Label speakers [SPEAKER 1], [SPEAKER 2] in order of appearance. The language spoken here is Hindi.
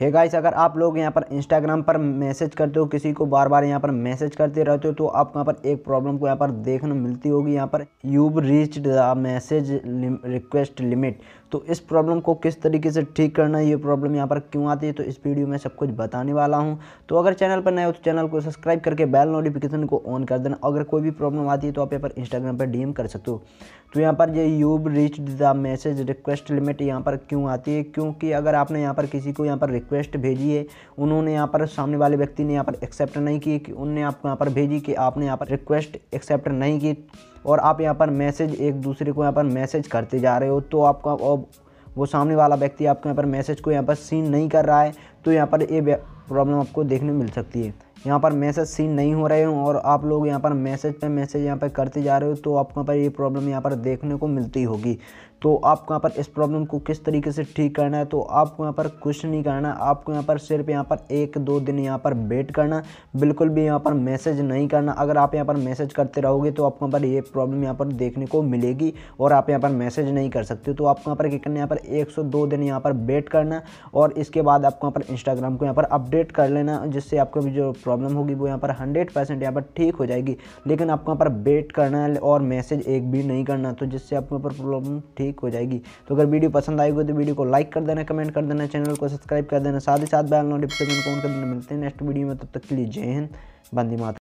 [SPEAKER 1] है गाइस अगर आप लोग यहाँ पर इंस्टाग्राम पर मैसेज करते हो किसी को बार बार यहाँ पर मैसेज करते रहते हो तो आप यहाँ पर एक प्रॉब्लम को यहाँ पर देखने मिलती होगी यहाँ पर you've reach the message request limit तो इस प्रॉब्लम को किस तरीके से ठीक करना है ये प्रॉब्लम यहाँ पर क्यों आती है तो इस वीडियो में सब कुछ बताने वाला हूँ तो अगर चैनल पर नए हो तो चैनल को सब्सक्राइब करके बैल नोटिफिकेशन को ऑन कर देना अगर कोई भी प्रॉब्लम आती है तो आप यहाँ पर इंस्टाग्राम पर डी कर सकते हो तो यहाँ पर ये you've reach the message request limit यहाँ पर क्यों आती है क्योंकि अगर आपने यहाँ पर किसी को यहाँ पर रिक्वेस्ट भेजी है उन्होंने यहाँ पर सामने वाले व्यक्ति ने यहाँ पर एक्सेप्ट नहीं की कि उनने आपको यहाँ पर भेजी कि आपने यहाँ पर रिक्वेस्ट एक्सेप्ट नहीं की और आप यहाँ पर मैसेज एक दूसरे को यहाँ पर मैसेज करते जा रहे हो तो आपका वो सामने वाला व्यक्ति आपको यहाँ पर मैसेज को यहाँ पर सीन नहीं कर रहा है तो यहाँ पर ये प्रॉब्लम आपको देखने मिल सकती है यहाँ पर मैसेज सीन नहीं हो रहे हों और आप लोग यहाँ पर मैसेज पे मैसेज यहाँ पर करते जा रहे हो तो आपको पर ये प्रॉब्लम यहाँ पर देखने को मिलती होगी तो आपको यहाँ पर इस प्रॉब्लम को किस तरीके से ठीक करना है तो आपको यहाँ पर कुछ नहीं करना आपको यहाँ पर सिर्फ यहाँ पर एक दो दिन यहाँ पर वेट करना बिल्कुल भी यहाँ पर मैसेज नहीं करना अगर आप यहाँ पर मैसेज करते रहोगे तो आपको यहाँ पर ये प्रॉब्लम यहाँ पर देखने को मिलेगी और आप यहाँ पर मैसेज नहीं कर सकते तो आपको यहाँ पर क्या करना यहाँ पर एक दिन यहाँ पर वेट करना और इसके बाद आपको यहाँ पर इंस्टाग्राम को यहाँ पर अपडेट कर लेना जिससे आपको जो प्रॉब्लम होगी वो यहाँ पर हंड्रेड परसेंट यहाँ पर ठीक हो जाएगी लेकिन आपको यहाँ पर वेट करना है और मैसेज एक भी नहीं करना तो जिससे आपको यहाँ पर प्रॉब्लम ठीक हो जाएगी तो अगर वीडियो पसंद आएगी तो वीडियो को लाइक कर देना कमेंट कर देना चैनल को सब्सक्राइब कर देना साथ ही साथ बैल नोटिफिकेशन को कर देना मिलते हैं नेक्स्ट वीडियो में तब तक के लिए जय हिंद बंदी माता